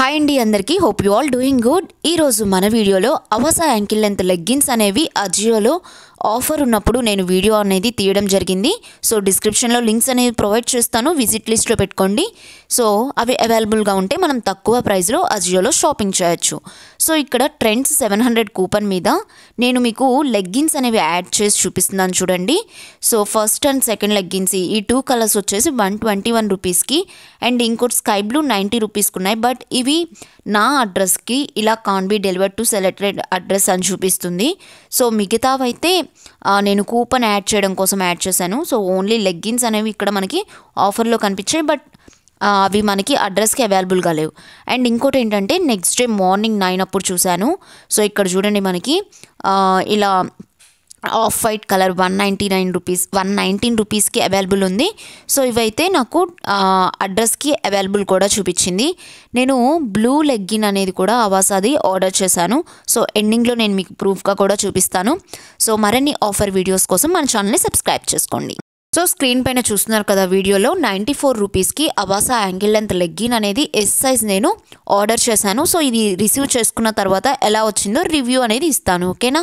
hi అండి అందరికీ hope you all doing good ఈరోజు మన వీడియోలో అవసా యాంకిల్ లెంత్ లెగ్గిన్స్ అనేవి అజియోలో ఆఫర్ ఉన్నప్పుడు నేను వీడియో అనేది తీయడం జరిగింది సో డిస్క్రిప్షన్లో లింక్స్ అనేవి ప్రొవైడ్ చేస్తాను విజిట్ లిస్ట్లో పెట్టుకోండి సో అవి అవైలబుల్గా ఉంటే మనం తక్కువ ప్రైస్లో అజియోలో షాపింగ్ చేయొచ్చు సో ఇక్కడ ట్రెండ్స్ సెవెన్ హండ్రెడ్ కూపన్ మీద నేను మీకు లెగ్గిన్స్ అనేవి యాడ్ చేసి చూపిస్తున్నాను చూడండి so first and second leggings ఈ టూ కలర్స్ వచ్చేసి వన్ ట్వంటీ వన్ రూపీస్కి అండ్ ఇంకోటి స్కై బ్లూ నైంటీ రూపీస్కి ఉన్నాయి బట్ ఇవి నా అడ్రస్కి ఇలా can be deliver to selected address అని చూపిస్తుంది సో మిగతావైతే నేను కూపన్ యాడ్ చేయడం కోసం యాడ్ చేశాను సో ఓన్లీ లెగ్గిన్స్ అనేవి ఇక్కడ మనకి ఆఫర్లో కనిపించాయి బట్ అవి మనకి అడ్రస్కి అవైలబుల్గా లేవు అండ్ ఇంకోటి ఏంటంటే నెక్స్ట్ డే మార్నింగ్ నైన్ అప్పుడు చూశాను సో ఇక్కడ చూడండి మనకి ఇలా off white colour one ninety nine rupees one nineteen రూపీస్కి అవైలబుల్ ఉంది సో ఇవైతే నాకు అడ్రస్కి అవైలబుల్ కూడా చూపించింది నేను బ్లూ లెగ్గిన్ అనేది కూడా అవాసాది ఆర్డర్ చేశాను సో ఎండింగ్లో నేను మీకు ప్రూఫ్గా కూడా చూపిస్తాను సో మరిన్ని ఆఫర్ వీడియోస్ కోసం మన ఛానల్ని సబ్స్క్రైబ్ చేసుకోండి సో స్క్రీన్ పైన చూస్తున్నారు కదా వీడియోలో నైంటీ ఫోర్ రూపీస్కి అవాసా యాంగిల్ లెంత్ లెగ్గిన్ అనేది ఎస్ సైజ్ నేను ఆర్డర్ చేశాను సో ఇది రిసీవ్ చేసుకున్న తర్వాత ఎలా వచ్చిందో రివ్యూ అనేది ఇస్తాను ఓకేనా